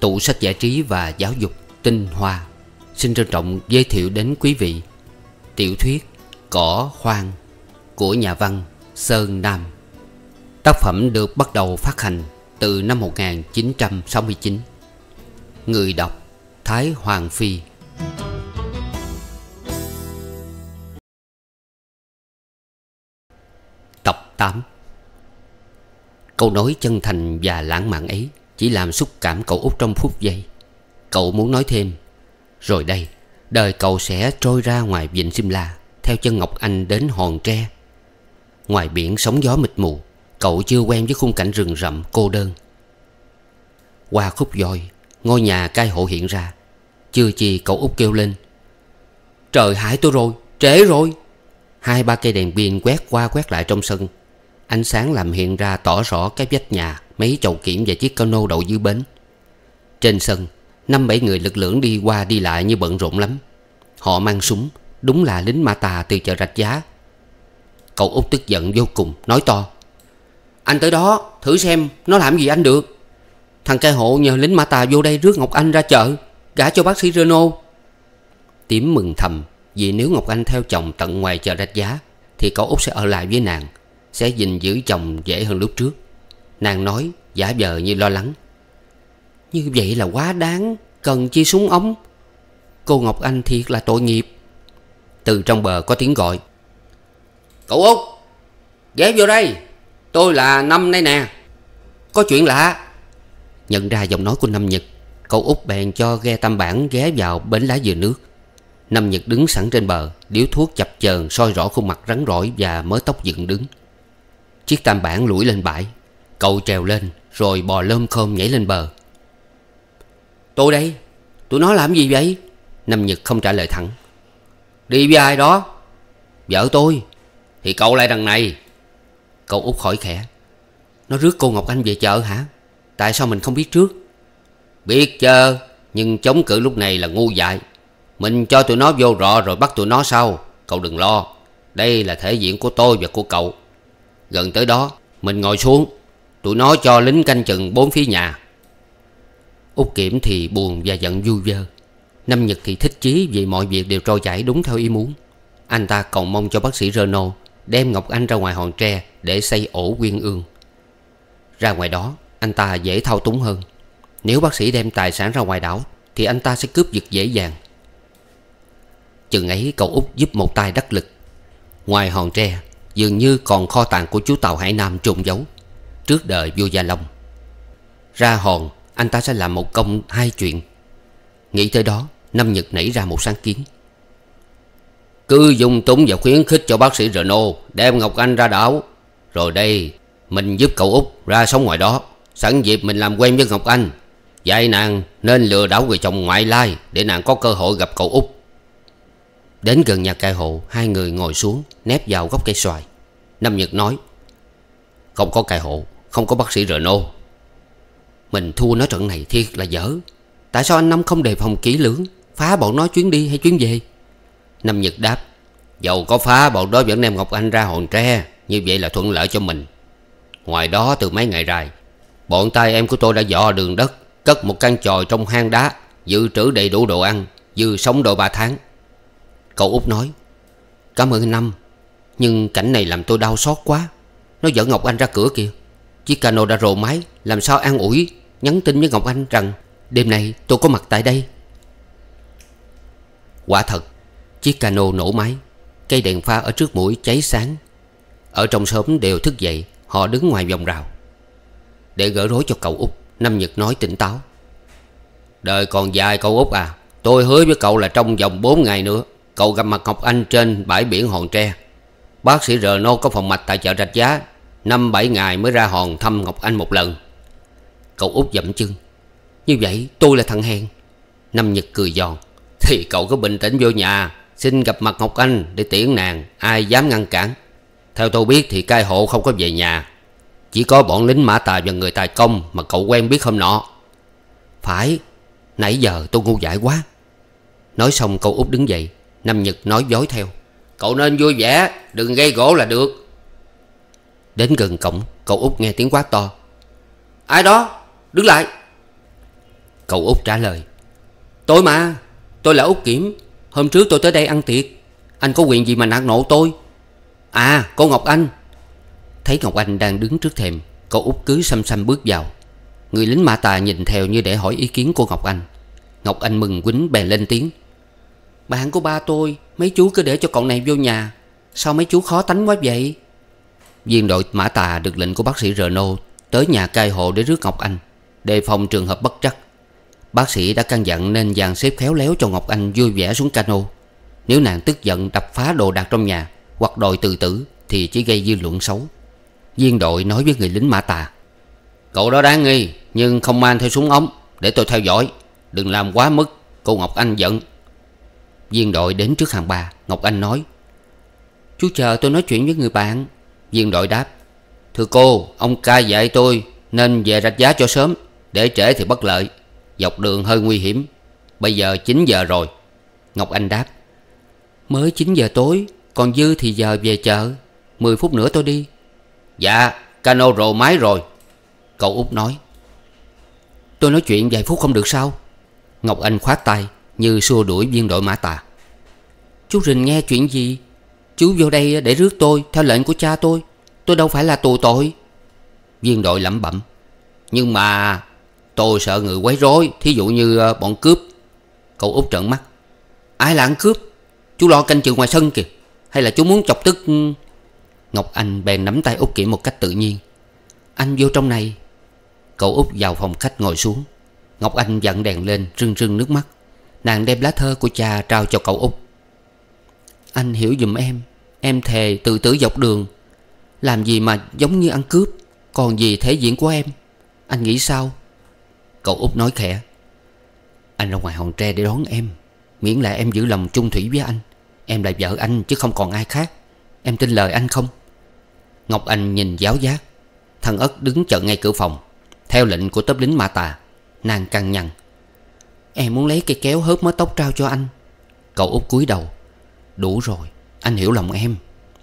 tủ sách giải trí và giáo dục tinh hoa xin trân trọng giới thiệu đến quý vị tiểu thuyết cỏ hoang của nhà văn Sơn Nam tác phẩm được bắt đầu phát hành từ năm 1969 Người đọc Thái Hoàng Phi Tập 8 Câu nói chân thành và lãng mạn ấy Chỉ làm xúc cảm cậu út trong phút giây Cậu muốn nói thêm Rồi đây Đời cậu sẽ trôi ra ngoài vịnh Simla Theo chân Ngọc Anh đến hòn tre Ngoài biển sóng gió mịt mù Cậu chưa quen với khung cảnh rừng rậm cô đơn Qua khúc dòi Ngôi nhà cai hộ hiện ra Chưa chi cậu út kêu lên Trời hại tôi rồi Trễ rồi Hai ba cây đèn pin quét qua quét lại trong sân Ánh sáng làm hiện ra tỏ rõ cái vách nhà Mấy chậu kiểm và chiếc cano đậu dưới bến Trên sân Năm bảy người lực lượng đi qua đi lại như bận rộn lắm Họ mang súng Đúng là lính ma tà từ chợ rạch giá Cậu út tức giận vô cùng Nói to Anh tới đó thử xem nó làm gì anh được Thằng cai hộ nhờ lính mã tà vô đây rước Ngọc Anh ra chợ Gả cho bác sĩ Renault Tím mừng thầm Vì nếu Ngọc Anh theo chồng tận ngoài chợ rạch giá Thì cậu Út sẽ ở lại với nàng Sẽ gìn giữ chồng dễ hơn lúc trước Nàng nói giả vờ như lo lắng Như vậy là quá đáng Cần chi súng ống Cô Ngọc Anh thiệt là tội nghiệp Từ trong bờ có tiếng gọi Cậu Út Ghé vô đây Tôi là Năm đây nè Có chuyện lạ Nhận ra giọng nói của Nam Nhật Cậu út bèn cho ghe tam bản ghé vào bến lá dừa nước Nam Nhật đứng sẵn trên bờ Điếu thuốc chập chờn soi rõ khuôn mặt rắn rỏi Và mớ tóc dựng đứng Chiếc tam bản lủi lên bãi Cậu trèo lên rồi bò lơm khom nhảy lên bờ Tôi đây Tụi nó làm gì vậy Nam Nhật không trả lời thẳng Đi với ai đó Vợ tôi Thì cậu lại đằng này Cậu út khỏi khẽ Nó rước cô Ngọc Anh về chợ hả Tại sao mình không biết trước Biết chơ Nhưng chống cự lúc này là ngu dại Mình cho tụi nó vô rõ rồi bắt tụi nó sau Cậu đừng lo Đây là thể diện của tôi và của cậu Gần tới đó Mình ngồi xuống Tụi nó cho lính canh chừng bốn phía nhà Út Kiểm thì buồn và giận du vơ Năm Nhật thì thích chí vì mọi việc đều trôi chảy đúng theo ý muốn Anh ta còn mong cho bác sĩ Renault đem Ngọc Anh ra ngoài hòn tre để xây ổ quyên ương. Ra ngoài đó, anh ta dễ thao túng hơn Nếu bác sĩ đem tài sản ra ngoài đảo Thì anh ta sẽ cướp giật dễ dàng Chừng ấy cậu út giúp một tay đắc lực Ngoài hòn tre Dường như còn kho tàng của chú tàu Hải Nam trùng giấu Trước đời vua Gia Long Ra hòn Anh ta sẽ làm một công hai chuyện Nghĩ tới đó Năm Nhật nảy ra một sáng kiến Cứ dung túng và khuyến khích cho bác sĩ Renault Đem Ngọc Anh ra đảo Rồi đây Mình giúp cậu út ra sống ngoài đó Sẵn dịp mình làm quen với Ngọc Anh Dạy nàng nên lừa đảo người chồng ngoại lai Để nàng có cơ hội gặp cậu út Đến gần nhà cai hộ Hai người ngồi xuống nép vào gốc cây xoài Nam Nhật nói Không có cai hộ Không có bác sĩ Renault Mình thua nó trận này thiệt là dở Tại sao anh Năm không đề phòng kỹ lưỡng Phá bọn nó chuyến đi hay chuyến về Nam Nhật đáp Dầu có phá bọn đó vẫn đem Ngọc Anh ra hòn tre Như vậy là thuận lợi cho mình Ngoài đó từ mấy ngày rày Bọn tay em của tôi đã dò đường đất Cất một căn tròi trong hang đá Dự trữ đầy đủ đồ ăn Dư sống độ ba tháng Cậu út nói Cảm ơn Năm Nhưng cảnh này làm tôi đau xót quá Nó dẫn Ngọc Anh ra cửa kìa Chiếc cano đã rồ máy Làm sao an ủi Nhắn tin với Ngọc Anh rằng Đêm nay tôi có mặt tại đây Quả thật Chiếc cano nổ máy Cây đèn pha ở trước mũi cháy sáng Ở trong sớm đều thức dậy Họ đứng ngoài vòng rào để gỡ rối cho cậu út Năm Nhật nói tỉnh táo Đời còn dài cậu út à Tôi hứa với cậu là trong vòng 4 ngày nữa Cậu gặp mặt Ngọc Anh trên bãi biển Hòn Tre Bác sĩ rờ nô có phòng mạch tại chợ Rạch Giá Năm bảy ngày mới ra hòn thăm Ngọc Anh một lần Cậu út dậm chân Như vậy tôi là thằng hèn Năm Nhật cười giòn Thì cậu cứ bình tĩnh vô nhà Xin gặp mặt Ngọc Anh để tiễn nàng Ai dám ngăn cản Theo tôi biết thì cai hộ không có về nhà chỉ có bọn lính mã tà và người tài công Mà cậu quen biết hôm nọ Phải Nãy giờ tôi ngu dại quá Nói xong cậu út đứng dậy Nam Nhật nói dối theo Cậu nên vui vẻ Đừng gây gỗ là được Đến gần cổng Cậu út nghe tiếng quá to Ai đó Đứng lại Cậu út trả lời Tôi mà Tôi là út Kiểm Hôm trước tôi tới đây ăn tiệc Anh có quyền gì mà nạt nộ tôi À cô Ngọc Anh Thấy Ngọc Anh đang đứng trước thềm Cậu út cứ xăm xăm bước vào Người lính mã tà nhìn theo như để hỏi ý kiến của Ngọc Anh Ngọc Anh mừng quýnh bèn lên tiếng Bạn của ba tôi Mấy chú cứ để cho cậu này vô nhà Sao mấy chú khó tánh quá vậy Viên đội mã tà được lệnh của bác sĩ Reno Tới nhà cai hộ để rước Ngọc Anh Đề phòng trường hợp bất trắc Bác sĩ đã căn dặn nên dàn xếp khéo léo cho Ngọc Anh vui vẻ xuống cano Nếu nàng tức giận đập phá đồ đạc trong nhà Hoặc đòi tự tử Thì chỉ gây dư luận xấu Viên đội nói với người lính Mã Tà Cậu đó đáng nghi Nhưng không mang theo súng ống Để tôi theo dõi Đừng làm quá mức Cô Ngọc Anh giận Viên đội đến trước hàng bà Ngọc Anh nói Chú chờ tôi nói chuyện với người bạn Viên đội đáp Thưa cô Ông ca dạy tôi Nên về rạch giá cho sớm Để trễ thì bất lợi Dọc đường hơi nguy hiểm Bây giờ 9 giờ rồi Ngọc Anh đáp Mới 9 giờ tối Còn dư thì giờ về chợ 10 phút nữa tôi đi Dạ cano rồ máy rồi Cậu út nói Tôi nói chuyện vài phút không được sao Ngọc Anh khoát tay Như xua đuổi viên đội mã tà Chú Rình nghe chuyện gì Chú vô đây để rước tôi Theo lệnh của cha tôi Tôi đâu phải là tù tội Viên đội lẩm bẩm Nhưng mà tôi sợ người quấy rối Thí dụ như ờ, bọn cướp Cậu út trợn mắt Ai là ăn cướp Chú lo canh chừng ngoài sân kìa Hay là chú muốn chọc tức ừ, Ngọc Anh bèn nắm tay Út Kỷ một cách tự nhiên Anh vô trong này Cậu Út vào phòng khách ngồi xuống Ngọc Anh dặn đèn lên rưng rưng nước mắt Nàng đem lá thơ của cha trao cho cậu Út Anh hiểu dùm em Em thề tự tử dọc đường Làm gì mà giống như ăn cướp Còn gì thể diện của em Anh nghĩ sao Cậu Út nói khẽ Anh ra ngoài hòn tre để đón em Miễn là em giữ lòng chung thủy với anh Em là vợ anh chứ không còn ai khác Em tin lời anh không Ngọc Anh nhìn giáo giác Thần ất đứng chợt ngay cửa phòng Theo lệnh của tớp lính mã tà Nàng căng nhằn Em muốn lấy cây kéo hớp mớ tóc trao cho anh Cậu út cúi đầu Đủ rồi anh hiểu lòng em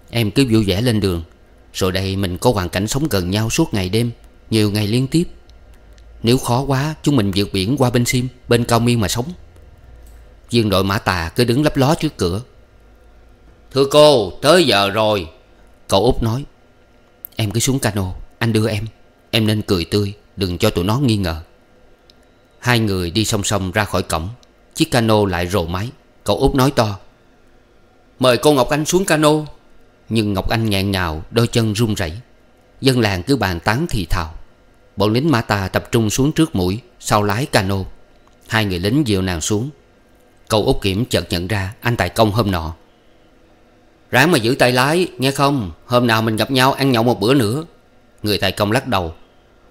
Em cứ vui vẻ lên đường Rồi đây mình có hoàn cảnh sống gần nhau suốt ngày đêm Nhiều ngày liên tiếp Nếu khó quá chúng mình vượt biển qua bên Sim Bên Cao Miên mà sống Viên đội mã tà cứ đứng lấp ló trước cửa Thưa cô tới giờ rồi Cậu út nói Em cứ xuống cano Anh đưa em Em nên cười tươi Đừng cho tụi nó nghi ngờ Hai người đi song song ra khỏi cổng Chiếc cano lại rồ máy Cậu út nói to Mời cô Ngọc Anh xuống cano Nhưng Ngọc Anh nghẹn ngào Đôi chân run rẩy Dân làng cứ bàn tán thì thào Bọn lính mã Ta tập trung xuống trước mũi Sau lái cano Hai người lính dìu nàng xuống Cậu út kiểm chợt nhận ra Anh Tài Công hôm nọ Ráng mà giữ tay lái nghe không Hôm nào mình gặp nhau ăn nhậu một bữa nữa Người tài công lắc đầu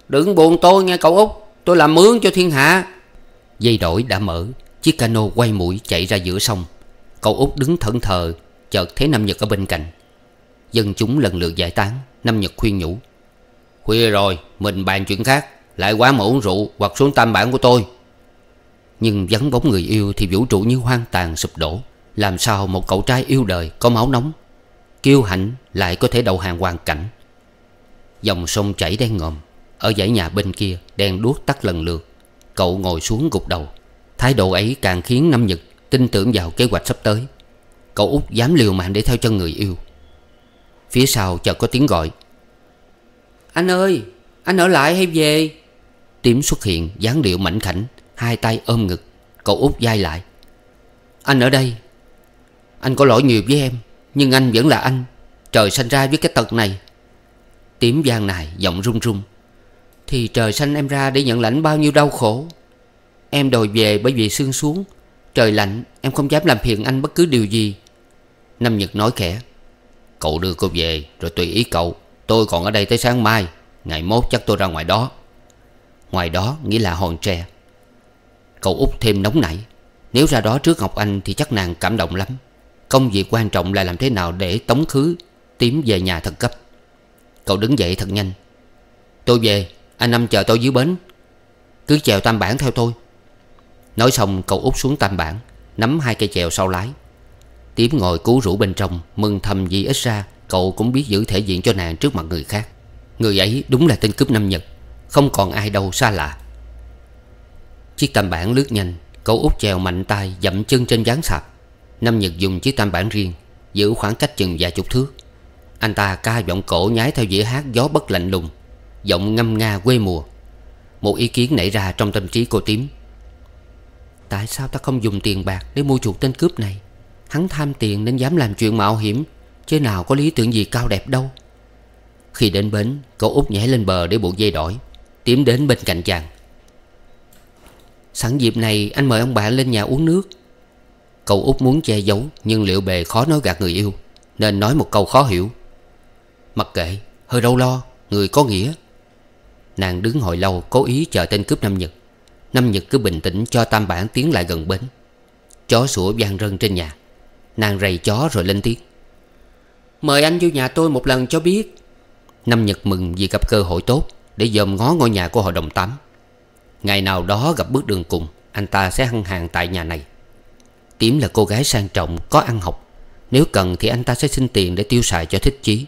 Đừng buồn tôi nghe cậu Út Tôi làm mướn cho thiên hạ Dây đổi đã mở Chiếc cano quay mũi chạy ra giữa sông Cậu Út đứng thẫn thờ Chợt thấy Nam Nhật ở bên cạnh Dân chúng lần lượt giải tán Nam Nhật khuyên nhủ Khuya rồi mình bàn chuyện khác Lại quá mà uống rượu hoặc xuống tam bản của tôi Nhưng vắng bóng người yêu Thì vũ trụ như hoang tàn sụp đổ làm sao một cậu trai yêu đời có máu nóng Kiêu hãnh lại có thể đầu hàng hoàn cảnh Dòng sông chảy đen ngòm Ở dãy nhà bên kia đèn đuốc tắt lần lượt Cậu ngồi xuống gục đầu Thái độ ấy càng khiến Nam Nhật tin tưởng vào kế hoạch sắp tới Cậu út dám liều mạng để theo chân người yêu Phía sau chợt có tiếng gọi Anh ơi Anh ở lại hay về Tím xuất hiện dáng điệu mảnh khảnh Hai tay ôm ngực Cậu út dai lại Anh ở đây anh có lỗi nhiều với em Nhưng anh vẫn là anh Trời sanh ra với cái tật này Tiếm gian này, giọng run run Thì trời sanh em ra để nhận lãnh bao nhiêu đau khổ Em đòi về bởi vì sương xuống Trời lạnh em không dám làm phiền anh bất cứ điều gì Nam Nhật nói khẽ Cậu đưa cô về rồi tùy ý cậu Tôi còn ở đây tới sáng mai Ngày mốt chắc tôi ra ngoài đó Ngoài đó nghĩa là hòn tre Cậu út thêm nóng nảy Nếu ra đó trước Ngọc Anh thì chắc nàng cảm động lắm Công việc quan trọng là làm thế nào để tống khứ Tím về nhà thật gấp Cậu đứng dậy thật nhanh Tôi về Anh Năm chờ tôi dưới bến Cứ chèo tam bản theo tôi Nói xong cậu út xuống tam bản Nắm hai cây chèo sau lái Tím ngồi cú rủ bên trong Mừng thầm gì ít ra Cậu cũng biết giữ thể diện cho nàng trước mặt người khác Người ấy đúng là tên cướp năm Nhật Không còn ai đâu xa lạ Chiếc tam bản lướt nhanh Cậu út chèo mạnh tay dậm chân trên gián sạp Năm Nhật dùng chiếc tam bản riêng Giữ khoảng cách chừng vài chục thước Anh ta ca giọng cổ nhái theo dĩa hát gió bất lạnh lùng Giọng ngâm nga quê mùa Một ý kiến nảy ra trong tâm trí cô tím Tại sao ta không dùng tiền bạc để mua chuộc tên cướp này Hắn tham tiền nên dám làm chuyện mạo hiểm Chứ nào có lý tưởng gì cao đẹp đâu Khi đến bến Cậu út nhảy lên bờ để buộc dây đổi Tím đến bên cạnh chàng Sẵn dịp này anh mời ông bạn lên nhà uống nước Cậu út muốn che giấu Nhưng liệu bề khó nói gạt người yêu Nên nói một câu khó hiểu Mặc kệ hơi đâu lo Người có nghĩa Nàng đứng hồi lâu cố ý chờ tên cướp Nam Nhật Nam Nhật cứ bình tĩnh cho tam bản tiến lại gần bến Chó sủa gian rân trên nhà Nàng rầy chó rồi lên tiếng Mời anh vô nhà tôi một lần cho biết Năm Nhật mừng vì gặp cơ hội tốt Để dòm ngó ngôi nhà của hội đồng tám Ngày nào đó gặp bước đường cùng Anh ta sẽ hăng hàng tại nhà này Yếm là cô gái sang trọng Có ăn học Nếu cần thì anh ta sẽ xin tiền để tiêu xài cho thích chí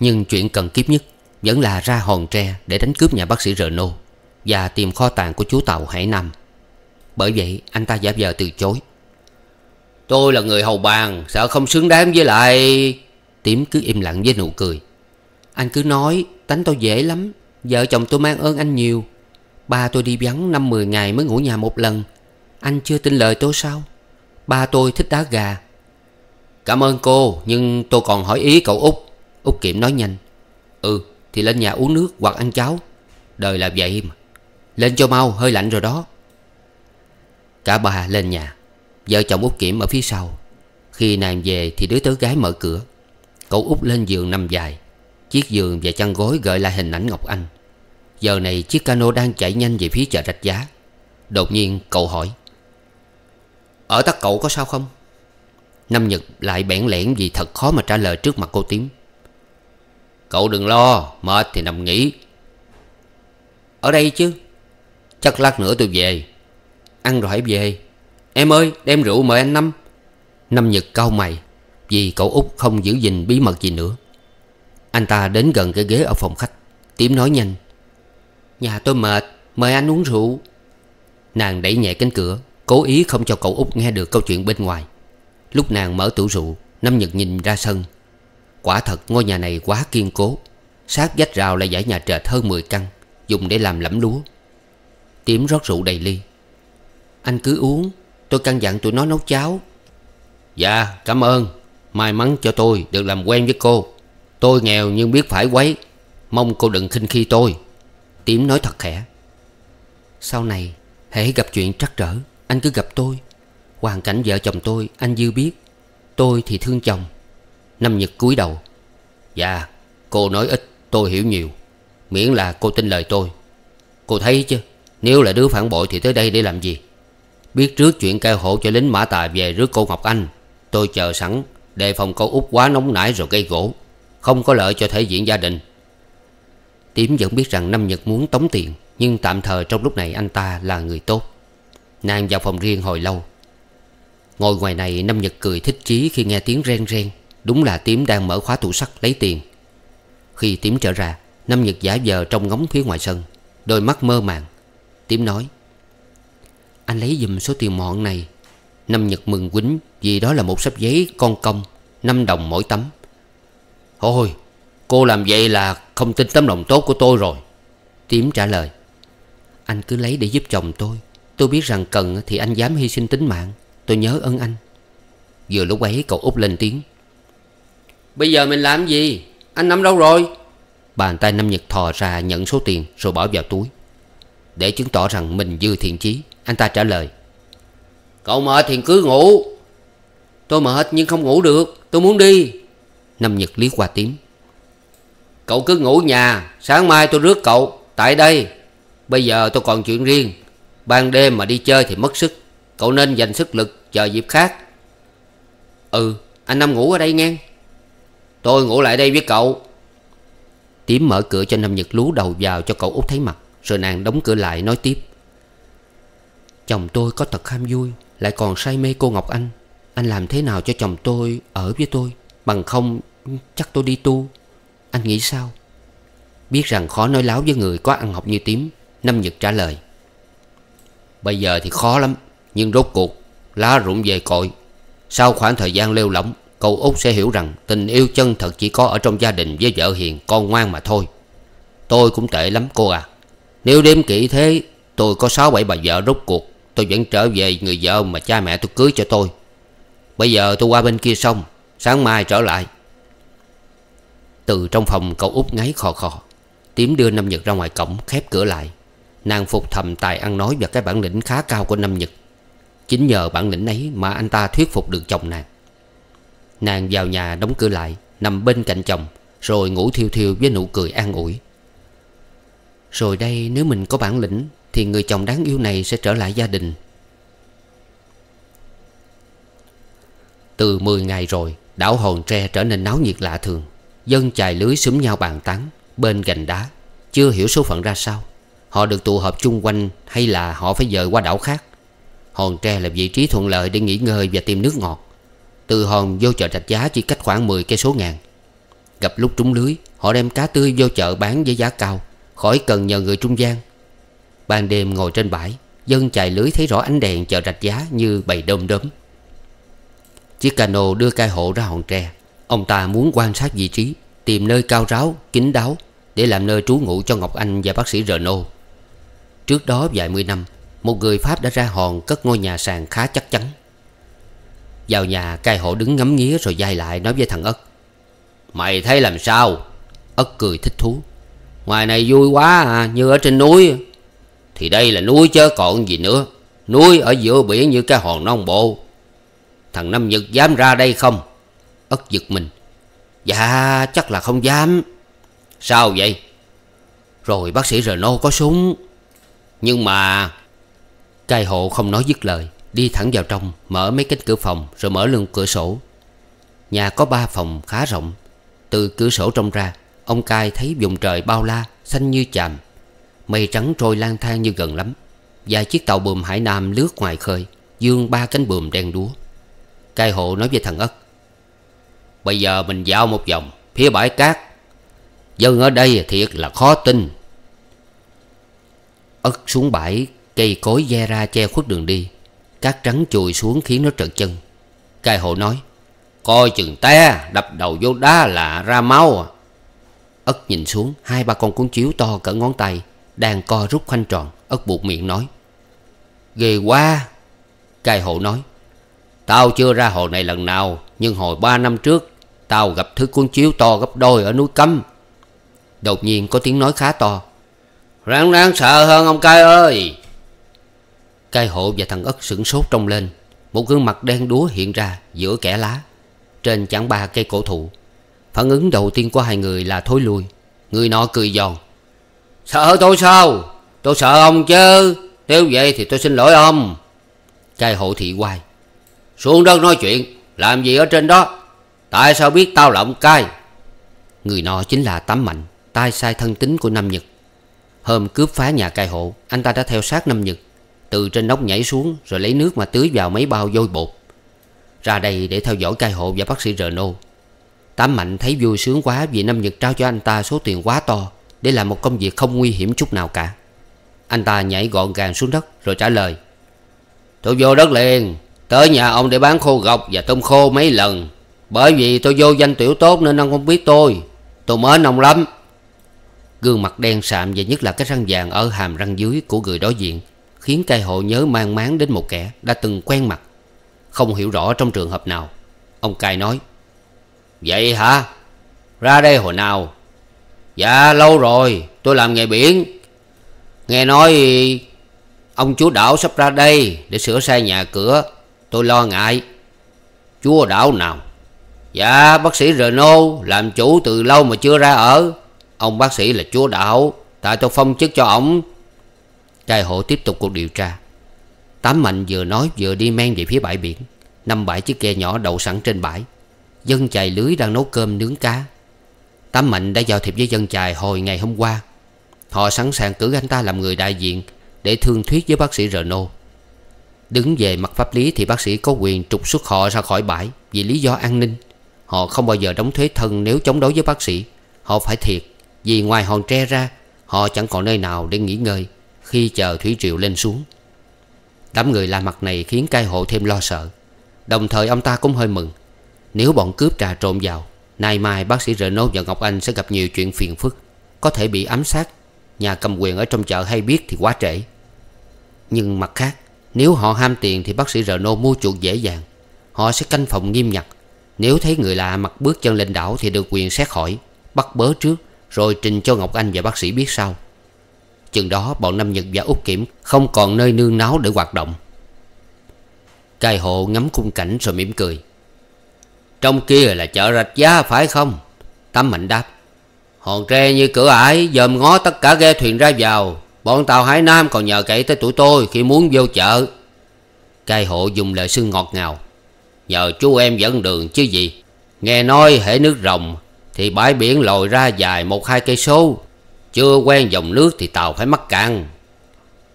Nhưng chuyện cần kiếp nhất Vẫn là ra hòn tre để đánh cướp nhà bác sĩ Renault Và tìm kho tàng của chú tàu Hải Nam Bởi vậy anh ta giả vờ từ chối Tôi là người hầu bàn Sợ không xứng đáng với lại Tiếm cứ im lặng với nụ cười Anh cứ nói Tánh tôi dễ lắm Vợ chồng tôi mang ơn anh nhiều Ba tôi đi vắng năm mười ngày mới ngủ nhà một lần Anh chưa tin lời tôi sao Ba tôi thích đá gà Cảm ơn cô Nhưng tôi còn hỏi ý cậu Út Út Kiệm nói nhanh Ừ thì lên nhà uống nước hoặc ăn cháo Đời là vậy mà Lên cho mau hơi lạnh rồi đó Cả ba lên nhà Vợ chồng Út Kiệm ở phía sau Khi nàng về thì đứa tớ gái mở cửa Cậu Út lên giường nằm dài Chiếc giường và chăn gối gợi lại hình ảnh Ngọc Anh Giờ này chiếc cano đang chạy nhanh về phía chợ rạch giá Đột nhiên cậu hỏi ở tắc cậu có sao không Nam Nhật lại bẽn lẽn vì thật khó mà trả lời trước mặt cô tím Cậu đừng lo Mệt thì nằm nghỉ Ở đây chứ Chắc lát nữa tôi về Ăn rồi hãy về Em ơi đem rượu mời anh Năm Năm Nhật cau mày Vì cậu út không giữ gìn bí mật gì nữa Anh ta đến gần cái ghế ở phòng khách Tím nói nhanh Nhà tôi mệt Mời anh uống rượu Nàng đẩy nhẹ cánh cửa Cố ý không cho cậu út nghe được câu chuyện bên ngoài Lúc nàng mở tủ rượu Năm Nhật nhìn ra sân Quả thật ngôi nhà này quá kiên cố Sát vách rào là dãy nhà trệt hơn 10 căn Dùng để làm lẫm lúa Tiếm rót rượu đầy ly Anh cứ uống Tôi căn dặn tụi nó nấu cháo Dạ cảm ơn May mắn cho tôi được làm quen với cô Tôi nghèo nhưng biết phải quấy Mong cô đừng khinh khi tôi Tiếm nói thật khẽ Sau này hễ gặp chuyện trắc trở anh cứ gặp tôi Hoàn cảnh vợ chồng tôi anh dư biết Tôi thì thương chồng Năm Nhật cúi đầu Dạ cô nói ít tôi hiểu nhiều Miễn là cô tin lời tôi Cô thấy chứ Nếu là đứa phản bội thì tới đây để làm gì Biết trước chuyện cao hộ cho lính mã tài về rước cô Ngọc Anh Tôi chờ sẵn Đề phòng cô út quá nóng nảy rồi gây gỗ Không có lợi cho thể diện gia đình Tiếm vẫn biết rằng Năm Nhật muốn tống tiền Nhưng tạm thời trong lúc này anh ta là người tốt Nàng vào phòng riêng hồi lâu Ngồi ngoài này Năm Nhật cười thích chí khi nghe tiếng ren ren Đúng là tiếm đang mở khóa tủ sắt lấy tiền Khi tiếm trở ra Năm Nhật giả vờ trong ngóng phía ngoài sân Đôi mắt mơ màng tiếm nói Anh lấy dùm số tiền mọn này Năm Nhật mừng quýnh Vì đó là một sắp giấy con công 5 đồng mỗi tấm Ôi cô làm vậy là không tin tấm lòng tốt của tôi rồi tiếm trả lời Anh cứ lấy để giúp chồng tôi Tôi biết rằng cần thì anh dám hy sinh tính mạng Tôi nhớ ơn anh Vừa lúc ấy cậu út lên tiếng Bây giờ mình làm gì Anh Năm đâu rồi Bàn tay Năm Nhật thò ra nhận số tiền Rồi bỏ vào túi Để chứng tỏ rằng mình dư thiện chí Anh ta trả lời Cậu mệt thì cứ ngủ Tôi mệt nhưng không ngủ được Tôi muốn đi Năm Nhật lý qua tím Cậu cứ ngủ nhà Sáng mai tôi rước cậu Tại đây Bây giờ tôi còn chuyện riêng Ban đêm mà đi chơi thì mất sức Cậu nên dành sức lực chờ dịp khác Ừ anh Năm ngủ ở đây nghe Tôi ngủ lại đây với cậu Tím mở cửa cho Nam Nhật lú đầu vào cho cậu út thấy mặt Rồi nàng đóng cửa lại nói tiếp Chồng tôi có thật ham vui Lại còn say mê cô Ngọc Anh Anh làm thế nào cho chồng tôi ở với tôi Bằng không chắc tôi đi tu Anh nghĩ sao Biết rằng khó nói láo với người có ăn học như tím Năm Nhật trả lời Bây giờ thì khó lắm Nhưng rốt cuộc Lá rụng về cội Sau khoảng thời gian lêu lỏng Cậu út sẽ hiểu rằng Tình yêu chân thật chỉ có ở trong gia đình Với vợ hiền con ngoan mà thôi Tôi cũng tệ lắm cô à Nếu đếm kỹ thế Tôi có 6-7 bà vợ rốt cuộc Tôi vẫn trở về người vợ mà cha mẹ tôi cưới cho tôi Bây giờ tôi qua bên kia xong Sáng mai trở lại Từ trong phòng cậu út ngáy khò khò tiếm đưa năm Nhật ra ngoài cổng khép cửa lại Nàng phục thầm tài ăn nói và cái bản lĩnh khá cao của Nam Nhật Chính nhờ bản lĩnh ấy mà anh ta thuyết phục được chồng nàng Nàng vào nhà đóng cửa lại Nằm bên cạnh chồng Rồi ngủ thiêu thiêu với nụ cười an ủi Rồi đây nếu mình có bản lĩnh Thì người chồng đáng yêu này sẽ trở lại gia đình Từ 10 ngày rồi Đảo Hòn Tre trở nên náo nhiệt lạ thường Dân chài lưới xúm nhau bàn tán Bên gành đá Chưa hiểu số phận ra sao Họ được tụ họp chung quanh hay là họ phải dời qua đảo khác Hòn Tre là vị trí thuận lợi để nghỉ ngơi và tìm nước ngọt Từ hòn vô chợ rạch Giá chỉ cách khoảng 10 cây số ngàn Gặp lúc trúng lưới Họ đem cá tươi vô chợ bán với giá cao Khỏi cần nhờ người trung gian Ban đêm ngồi trên bãi Dân chài lưới thấy rõ ánh đèn chợ Rạch Giá như bầy đom đóm Chiếc cano đưa cai hộ ra hòn tre Ông ta muốn quan sát vị trí Tìm nơi cao ráo, kín đáo Để làm nơi trú ngụ cho Ngọc Anh và bác sĩ Renault Trước đó vài mươi năm Một người Pháp đã ra hòn cất ngôi nhà sàn khá chắc chắn Vào nhà cai hộ đứng ngắm nghía rồi dai lại nói với thằng Ất Mày thấy làm sao Ất cười thích thú Ngoài này vui quá à, như ở trên núi Thì đây là núi chứ còn gì nữa Núi ở giữa biển như cái hòn non bộ Thằng Năm Nhật dám ra đây không Ất giật mình Dạ chắc là không dám Sao vậy Rồi bác sĩ Renault có súng nhưng mà Cai hộ không nói dứt lời Đi thẳng vào trong Mở mấy cánh cửa phòng Rồi mở lưng cửa sổ Nhà có ba phòng khá rộng Từ cửa sổ trong ra Ông Cai thấy vùng trời bao la Xanh như chàm Mây trắng trôi lang thang như gần lắm vài chiếc tàu bùm Hải Nam lướt ngoài khơi Dương ba cánh bùm đen đúa Cai hộ nói với thằng Ất Bây giờ mình dạo một vòng Phía bãi cát Dân ở đây thiệt là khó tin ất xuống bãi Cây cối ve ra che khuất đường đi Cát trắng chùi xuống khiến nó trợt chân Cai hộ nói Coi chừng te đập đầu vô đá là ra máu à. Ất nhìn xuống Hai ba con cuốn chiếu to cỡ ngón tay Đang co rút khoanh tròn Ất buộc miệng nói Ghê quá Cai hộ nói Tao chưa ra hồ này lần nào Nhưng hồi ba năm trước Tao gặp thứ cuốn chiếu to gấp đôi ở núi Cấm Đột nhiên có tiếng nói khá to Ráng đáng sợ hơn ông cai ơi Cai hộ và thằng ất sửng sốt trông lên Một gương mặt đen đúa hiện ra giữa kẻ lá Trên chẳng ba cây cổ thụ Phản ứng đầu tiên của hai người là thối lui Người nọ cười giòn Sợ tôi sao Tôi sợ ông chứ Nếu vậy thì tôi xin lỗi ông Cai hộ thị quay Xuống đất nói chuyện Làm gì ở trên đó Tại sao biết tao là ông cai Người nọ chính là Tám Mạnh tay sai thân tính của Nam Nhật Hôm cướp phá nhà cai hộ Anh ta đã theo sát Nam Nhật Từ trên nóc nhảy xuống Rồi lấy nước mà tưới vào mấy bao vôi bột Ra đây để theo dõi cai hộ và bác sĩ Reno Tám Mạnh thấy vui sướng quá Vì Nam Nhật trao cho anh ta số tiền quá to Để làm một công việc không nguy hiểm chút nào cả Anh ta nhảy gọn gàng xuống đất Rồi trả lời Tôi vô đất liền Tới nhà ông để bán khô gọc và tôm khô mấy lần Bởi vì tôi vô danh tiểu tốt nên ông không biết tôi Tôi mến ông lắm Gương mặt đen sạm và nhất là cái răng vàng ở hàm răng dưới của người đối diện Khiến cai hộ nhớ mang máng đến một kẻ đã từng quen mặt Không hiểu rõ trong trường hợp nào Ông cai nói Vậy hả? Ra đây hồi nào? Dạ lâu rồi tôi làm nghề biển Nghe nói ông chúa đảo sắp ra đây để sửa sai nhà cửa Tôi lo ngại Chúa đảo nào? Dạ bác sĩ Renault làm chủ từ lâu mà chưa ra ở Ông bác sĩ là chúa đạo Tại tôi phong chức cho ông Trai hộ tiếp tục cuộc điều tra Tám Mạnh vừa nói vừa đi men về phía bãi biển Năm bãi chiếc ghe nhỏ đậu sẵn trên bãi Dân chài lưới đang nấu cơm nướng cá Tám Mạnh đã giao thiệp với dân chài hồi ngày hôm qua Họ sẵn sàng cử anh ta làm người đại diện Để thương thuyết với bác sĩ Reno. Đứng về mặt pháp lý thì bác sĩ có quyền trục xuất họ ra khỏi bãi Vì lý do an ninh Họ không bao giờ đóng thuế thân nếu chống đối với bác sĩ Họ phải thiệt vì ngoài hòn tre ra Họ chẳng còn nơi nào để nghỉ ngơi Khi chờ thủy triều lên xuống Đám người la mặt này khiến cai hộ thêm lo sợ Đồng thời ông ta cũng hơi mừng Nếu bọn cướp trà trộn vào Nay mai bác sĩ Reno và Ngọc Anh sẽ gặp nhiều chuyện phiền phức Có thể bị ám sát Nhà cầm quyền ở trong chợ hay biết thì quá trễ Nhưng mặt khác Nếu họ ham tiền thì bác sĩ Reno mua chuộc dễ dàng Họ sẽ canh phòng nghiêm ngặt Nếu thấy người lạ mặt bước chân lên đảo Thì được quyền xét hỏi Bắt bớ trước rồi trình cho Ngọc Anh và bác sĩ biết sau Chừng đó bọn Nam Nhật và Úc Kiểm Không còn nơi nương náu để hoạt động Cai hộ ngắm khung cảnh rồi mỉm cười Trong kia là chợ rạch giá phải không Tấm mạnh đáp Hòn tre như cửa ải Dòm ngó tất cả ghe thuyền ra vào Bọn tàu Hải Nam còn nhờ cậy tới tụi tôi Khi muốn vô chợ Cai hộ dùng lời xương ngọt ngào Nhờ chú em dẫn đường chứ gì Nghe nói hệ nước rồng thì bãi biển lồi ra dài một hai cây số chưa quen dòng nước thì tàu phải mắc cạn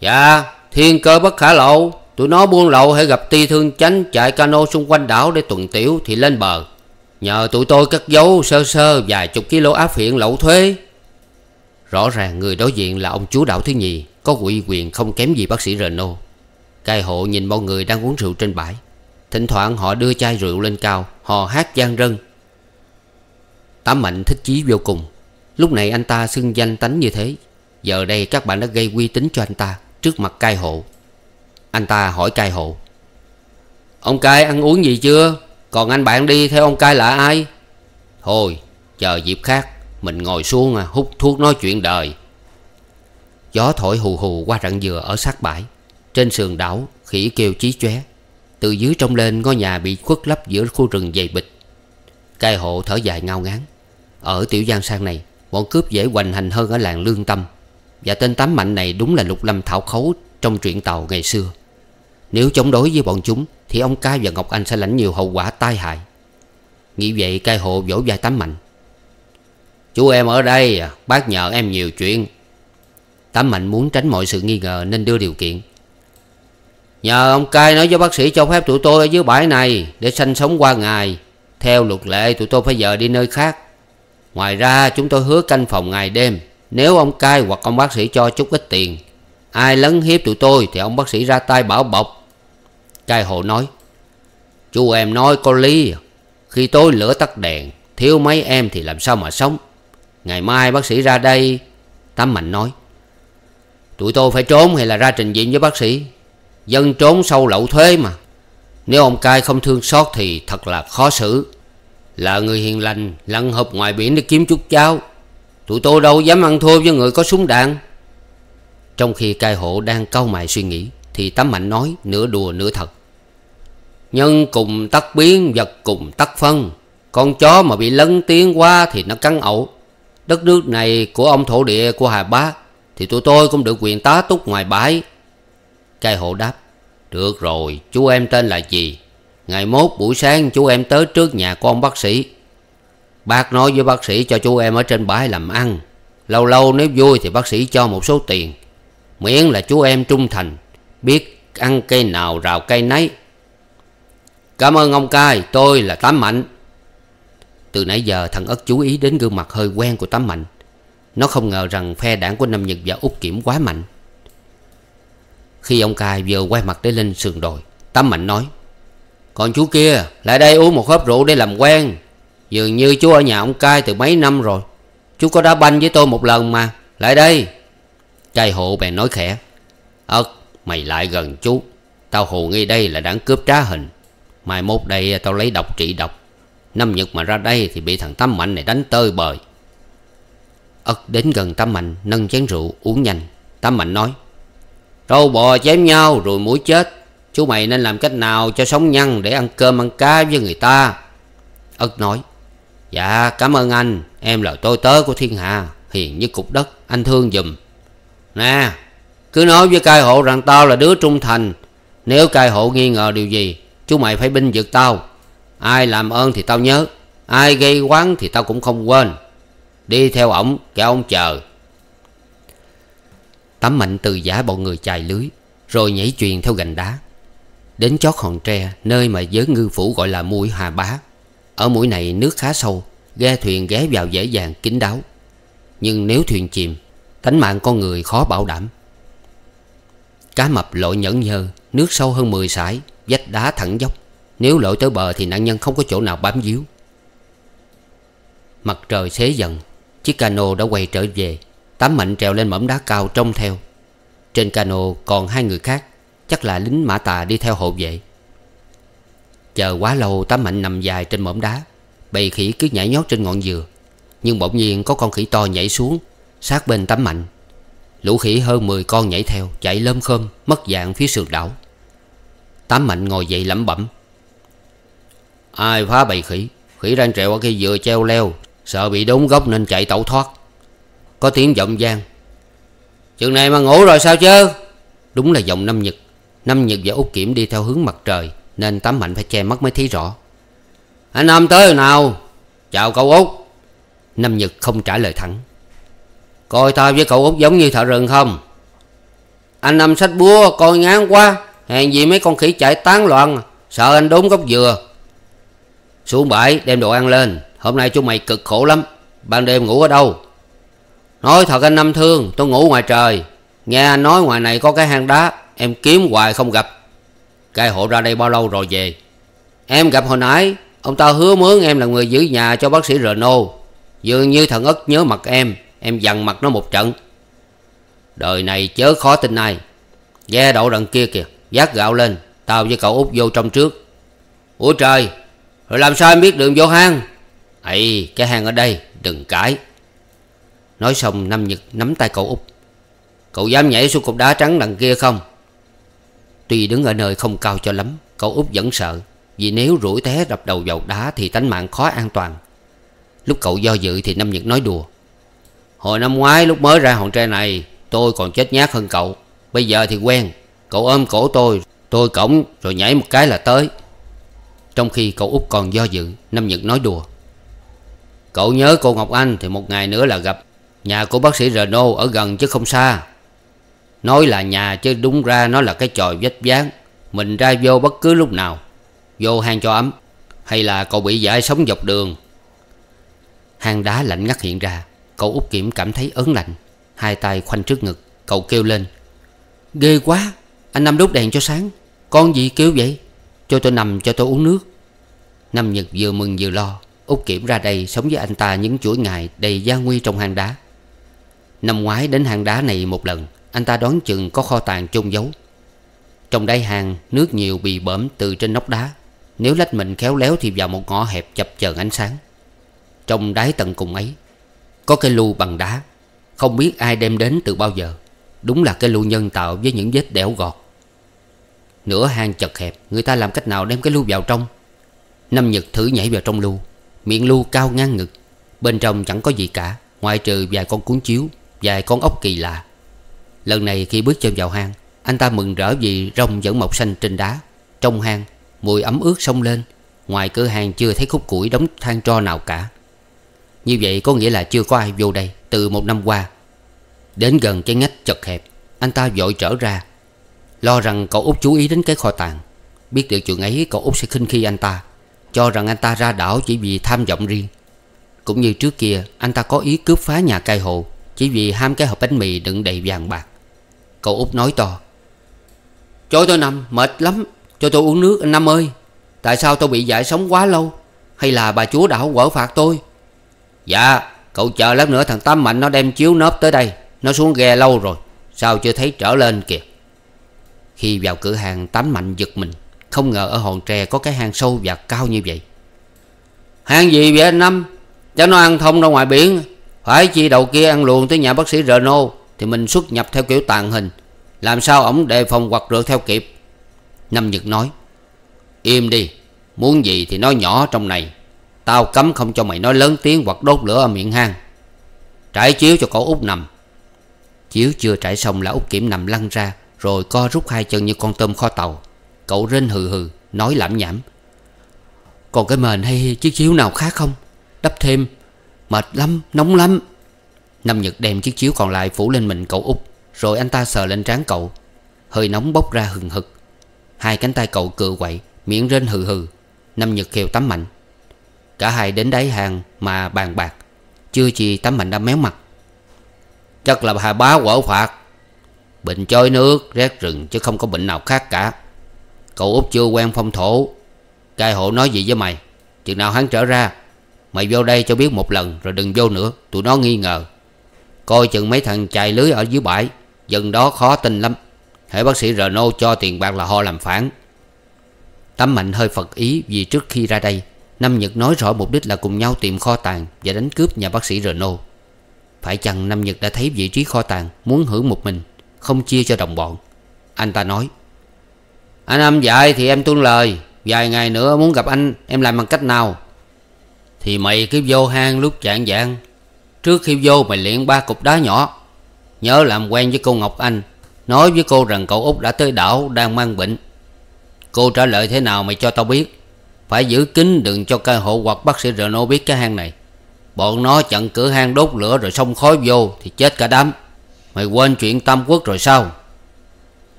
dạ thiên cơ bất khả lộ tụi nó buôn lậu hay gặp ti thương chánh chạy cano xung quanh đảo để tuần tiểu thì lên bờ nhờ tụi tôi cất giấu sơ sơ vài chục kilo áp phiện lậu thuế rõ ràng người đối diện là ông chú đảo thứ nhì có quỷ quyền không kém gì bác sĩ Reno. cai hộ nhìn mọi người đang uống rượu trên bãi thỉnh thoảng họ đưa chai rượu lên cao họ hát gian rân Tám Mạnh thích chí vô cùng Lúc này anh ta xưng danh tánh như thế Giờ đây các bạn đã gây uy tín cho anh ta Trước mặt cai hộ Anh ta hỏi cai hộ Ông cai ăn uống gì chưa Còn anh bạn đi theo ông cai là ai Thôi chờ dịp khác Mình ngồi xuống à, hút thuốc nói chuyện đời Gió thổi hù hù qua rặng dừa ở sát bãi Trên sườn đảo khỉ kêu chí chóe Từ dưới trông lên ngôi nhà bị khuất lấp giữa khu rừng dày bịch Cai hộ thở dài ngao ngán Ở tiểu giang sang này Bọn cướp dễ hoành hành hơn ở làng Lương Tâm Và tên tám mạnh này đúng là lục lâm thảo khấu Trong truyện tàu ngày xưa Nếu chống đối với bọn chúng Thì ông Cai và Ngọc Anh sẽ lãnh nhiều hậu quả tai hại Nghĩ vậy cai hộ vỗ vai tám mạnh Chú em ở đây Bác nhờ em nhiều chuyện Tám mạnh muốn tránh mọi sự nghi ngờ Nên đưa điều kiện Nhờ ông Cai nói với bác sĩ cho phép tụi tôi ở dưới bãi này Để sanh sống qua ngày theo luật lệ tụi tôi phải giờ đi nơi khác Ngoài ra chúng tôi hứa canh phòng ngày đêm Nếu ông cai hoặc ông bác sĩ cho chút ít tiền Ai lấn hiếp tụi tôi thì ông bác sĩ ra tay bảo bọc Cai hộ nói Chú em nói có lý Khi tôi lửa tắt đèn Thiếu mấy em thì làm sao mà sống Ngày mai bác sĩ ra đây Tám Mạnh nói Tụi tôi phải trốn hay là ra trình diện với bác sĩ Dân trốn sâu lậu thuế mà nếu ông cai không thương xót thì thật là khó xử Là người hiền lành lặn hộp ngoài biển để kiếm chút cháo Tụi tôi đâu dám ăn thua với người có súng đạn Trong khi cai hộ đang cau mày suy nghĩ Thì tấm Mạnh nói nửa đùa nửa thật Nhân cùng tắc biến vật cùng tắc phân Con chó mà bị lấn tiếng quá thì nó cắn ẩu Đất nước này của ông thổ địa của Hà Bá Thì tụi tôi cũng được quyền tá túc ngoài bãi Cai hộ đáp được rồi chú em tên là gì Ngày mốt buổi sáng chú em tới trước nhà con bác sĩ Bác nói với bác sĩ cho chú em ở trên bãi làm ăn Lâu lâu nếu vui thì bác sĩ cho một số tiền Miễn là chú em trung thành Biết ăn cây nào rào cây nấy Cảm ơn ông cai tôi là Tám Mạnh Từ nãy giờ thằng ất chú ý đến gương mặt hơi quen của Tám Mạnh Nó không ngờ rằng phe đảng của Nam Nhật và Úc Kiểm quá mạnh khi ông cai vừa quay mặt để lên sườn đồi Tám Mạnh nói Còn chú kia lại đây uống một hớp rượu để làm quen Dường như chú ở nhà ông cai từ mấy năm rồi Chú có đá banh với tôi một lần mà Lại đây trai hộ bèn nói khẽ Ất mày lại gần chú Tao hồ nghi đây là đảng cướp trá hình Mai mốt đây tao lấy độc trị độc Năm Nhật mà ra đây thì bị thằng tâm Mạnh này đánh tơi bời Ất đến gần tâm Mạnh nâng chén rượu uống nhanh tâm Mạnh nói Trâu bò chém nhau rồi mũi chết Chú mày nên làm cách nào cho sống nhăn Để ăn cơm ăn cá với người ta Ất nói Dạ cảm ơn anh Em là tôi tớ của thiên hạ Hiền như cục đất anh thương dùm Nè cứ nói với cai hộ rằng tao là đứa trung thành Nếu cai hộ nghi ngờ điều gì Chú mày phải binh vực tao Ai làm ơn thì tao nhớ Ai gây quán thì tao cũng không quên Đi theo ổng kẻ ông chờ Tám mạnh từ giả bọn người chài lưới Rồi nhảy chuyền theo gành đá Đến chót hòn tre Nơi mà giới ngư phủ gọi là mũi hà bá Ở mũi này nước khá sâu Ghe thuyền ghé vào dễ dàng kín đáo Nhưng nếu thuyền chìm Tánh mạng con người khó bảo đảm Cá mập lội nhẫn nhơ Nước sâu hơn 10 sải Vách đá thẳng dốc Nếu lội tới bờ thì nạn nhân không có chỗ nào bám díu Mặt trời xế dần Chiếc cano đã quay trở về Tám mạnh trèo lên mỏm đá cao trông theo Trên cano còn hai người khác Chắc là lính mã tà đi theo hộ vệ Chờ quá lâu Tám mạnh nằm dài trên mỏm đá Bầy khỉ cứ nhảy nhót trên ngọn dừa Nhưng bỗng nhiên có con khỉ to nhảy xuống Sát bên Tám mạnh Lũ khỉ hơn 10 con nhảy theo Chạy lơm khơm mất dạng phía sườn đảo Tám mạnh ngồi dậy lẩm bẩm Ai phá bầy khỉ Khỉ đang trèo ở cây dừa treo leo Sợ bị đốn gốc nên chạy tẩu thoát có tiếng giọng gian, Chừng này mà ngủ rồi sao chứ Đúng là giọng Năm Nhật Năm Nhật và Út Kiểm đi theo hướng mặt trời Nên Tám Mạnh phải che mắt mới thấy rõ Anh Năm tới rồi nào Chào cậu Út Năm Nhật không trả lời thẳng Coi tao với cậu Út giống như thợ rừng không Anh Năm sách búa coi ngán quá Hèn gì mấy con khỉ chạy tán loạn Sợ anh đốn gốc dừa Xuống bãi đem đồ ăn lên Hôm nay chúng mày cực khổ lắm Ban đêm ngủ ở đâu Nói thật anh Năm Thương tôi ngủ ngoài trời Nghe anh nói ngoài này có cái hang đá Em kiếm hoài không gặp Cái hộ ra đây bao lâu rồi về Em gặp hồi nãy Ông ta hứa mướn em là người giữ nhà cho bác sĩ Renault Dường như thần ất nhớ mặt em Em dằn mặt nó một trận Đời này chớ khó tin ai Ghe đậu đằng kia kìa Giác gạo lên Tao với cậu út vô trong trước Ủa trời Rồi làm sao em biết đường vô hang ấy cái hang ở đây Đừng cãi Nói xong Nam Nhật nắm tay cậu Úc Cậu dám nhảy xuống cục đá trắng đằng kia không Tuy đứng ở nơi không cao cho lắm Cậu Úc vẫn sợ Vì nếu rủi té đập đầu vào đá Thì tánh mạng khó an toàn Lúc cậu do dự thì Nam Nhật nói đùa Hồi năm ngoái lúc mới ra hòn tre này Tôi còn chết nhát hơn cậu Bây giờ thì quen Cậu ôm cổ tôi Tôi cổng rồi nhảy một cái là tới Trong khi cậu út còn do dự Nam Nhật nói đùa Cậu nhớ cô Ngọc Anh Thì một ngày nữa là gặp Nhà của bác sĩ Renault ở gần chứ không xa Nói là nhà chứ đúng ra nó là cái chòi vách ván Mình ra vô bất cứ lúc nào Vô hang cho ấm Hay là cậu bị giải sống dọc đường Hang đá lạnh ngắt hiện ra Cậu út Kiểm cảm thấy ớn lạnh Hai tay khoanh trước ngực Cậu kêu lên Ghê quá Anh Năm đốt đèn cho sáng Con gì kêu vậy Cho tôi nằm cho tôi uống nước Năm Nhật vừa mừng vừa lo Út Kiểm ra đây sống với anh ta những chuỗi ngày đầy gia nguy trong hang đá Năm ngoái đến hang đá này một lần Anh ta đoán chừng có kho tàng chôn giấu Trong đáy hang Nước nhiều bị bỡm từ trên nóc đá Nếu lách mình khéo léo thì vào một ngõ hẹp chập chờn ánh sáng Trong đáy tầng cùng ấy Có cái lu bằng đá Không biết ai đem đến từ bao giờ Đúng là cái lu nhân tạo với những vết đẽo gọt Nửa hang chật hẹp Người ta làm cách nào đem cái lu vào trong Năm Nhật thử nhảy vào trong lu Miệng lu cao ngang ngực Bên trong chẳng có gì cả Ngoại trừ vài con cuốn chiếu vài con ốc kỳ lạ Lần này khi bước chân vào hang Anh ta mừng rỡ vì rong vẫn mọc xanh trên đá Trong hang Mùi ấm ướt sông lên Ngoài cửa hàng chưa thấy khúc củi đóng than tro nào cả Như vậy có nghĩa là chưa có ai vô đây Từ một năm qua Đến gần cái ngách chật hẹp Anh ta vội trở ra Lo rằng cậu út chú ý đến cái kho tàng Biết được chuyện ấy cậu út sẽ khinh khi anh ta Cho rằng anh ta ra đảo chỉ vì tham vọng riêng Cũng như trước kia Anh ta có ý cướp phá nhà cai hộ chỉ vì ham cái hộp bánh mì đựng đầy vàng bạc Cậu út nói to cho tôi nằm mệt lắm Cho tôi uống nước anh Năm ơi Tại sao tôi bị giải sống quá lâu Hay là bà chúa đảo quở phạt tôi Dạ cậu chờ lát nữa thằng tâm Mạnh nó đem chiếu nớp tới đây Nó xuống ghe lâu rồi Sao chưa thấy trở lên kìa Khi vào cửa hàng Tám Mạnh giật mình Không ngờ ở hòn tre có cái hang sâu và cao như vậy Hang gì vậy anh Năm Cho nó ăn thông ra ngoài biển phải chi đầu kia ăn luồn tới nhà bác sĩ Reno Thì mình xuất nhập theo kiểu tàn hình Làm sao ổng đề phòng hoặc rượt theo kịp Năm Nhật nói Im đi Muốn gì thì nói nhỏ trong này Tao cấm không cho mày nói lớn tiếng hoặc đốt lửa ở miệng hang Trải chiếu cho cậu út nằm Chiếu chưa trải xong là út kiểm nằm lăn ra Rồi co rút hai chân như con tôm kho tàu Cậu rên hừ hừ Nói lảm nhảm Còn cái mền hay chiếc chiếu nào khác không Đắp thêm Mệt lắm Nóng lắm Năm Nhật đem chiếc chiếu còn lại phủ lên mình cậu út Rồi anh ta sờ lên trán cậu Hơi nóng bốc ra hừng hực Hai cánh tay cậu cựa quậy Miệng rên hừ hừ Năm Nhật khều tắm mạnh Cả hai đến đáy hàng mà bàn bạc Chưa chi tắm mạnh đã méo mặt Chắc là bà bá quả phạt Bệnh trôi nước rét rừng chứ không có bệnh nào khác cả Cậu út chưa quen phong thổ Cai hộ nói gì với mày Chừng nào hắn trở ra Mày vô đây cho biết một lần rồi đừng vô nữa Tụi nó nghi ngờ Coi chừng mấy thằng chài lưới ở dưới bãi Dân đó khó tin lắm Hãy bác sĩ Renault cho tiền bạc là ho làm phản Tấm mạnh hơi phật ý Vì trước khi ra đây Năm Nhật nói rõ mục đích là cùng nhau tìm kho tàng Và đánh cướp nhà bác sĩ Renault Phải chăng Năm Nhật đã thấy vị trí kho tàng Muốn hưởng một mình Không chia cho đồng bọn Anh ta nói Anh âm dạy thì em tuân lời Vài ngày nữa muốn gặp anh Em làm bằng cách nào thì mày cứ vô hang lúc chạng vạng Trước khi vô mày luyện ba cục đá nhỏ Nhớ làm quen với cô Ngọc Anh Nói với cô rằng cậu Út đã tới đảo Đang mang bệnh Cô trả lời thế nào mày cho tao biết Phải giữ kín đừng cho căn hộ hoặc bác sĩ Renault biết cái hang này Bọn nó chặn cửa hang đốt lửa rồi xông khói vô Thì chết cả đám Mày quên chuyện Tam Quốc rồi sao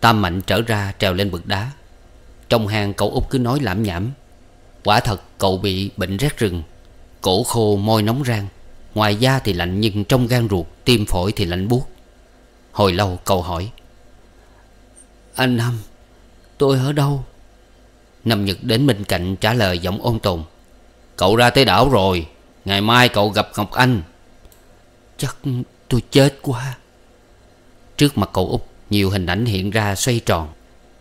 Tam Mạnh trở ra trèo lên bực đá Trong hang cậu Út cứ nói lảm nhảm Quả thật cậu bị bệnh rét rừng Cổ khô môi nóng rang Ngoài da thì lạnh nhưng trong gan ruột Tim phổi thì lạnh buốt Hồi lâu cậu hỏi Anh Năm Tôi ở đâu Năm Nhật đến bên cạnh trả lời giọng ôn tồn Cậu ra tới đảo rồi Ngày mai cậu gặp Ngọc Anh Chắc tôi chết quá Trước mặt cậu út Nhiều hình ảnh hiện ra xoay tròn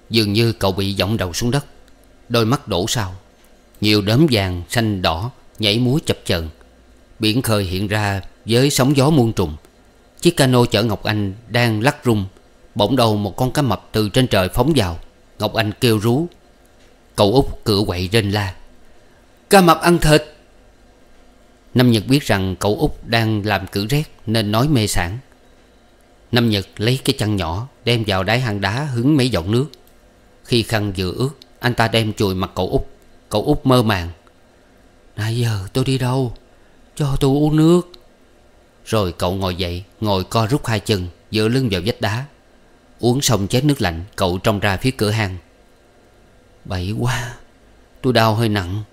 Dường như cậu bị giọng đầu xuống đất Đôi mắt đổ sao nhiều đốm vàng, xanh đỏ Nhảy múa chập chờn Biển khơi hiện ra với sóng gió muôn trùng Chiếc cano chở Ngọc Anh đang lắc rung Bỗng đầu một con cá mập từ trên trời phóng vào Ngọc Anh kêu rú Cậu út cựa quậy rên la Cá mập ăn thịt Năm Nhật biết rằng cậu út đang làm cử rét Nên nói mê sản Năm Nhật lấy cái chăn nhỏ Đem vào đáy hang đá hứng mấy giọt nước Khi khăn vừa ướt Anh ta đem chùi mặt cậu út Cậu út mơ màng Nãy giờ tôi đi đâu Cho tôi uống nước Rồi cậu ngồi dậy Ngồi co rút hai chân Dựa lưng vào vách đá Uống xong chén nước lạnh Cậu trông ra phía cửa hang Bậy quá Tôi đau hơi nặng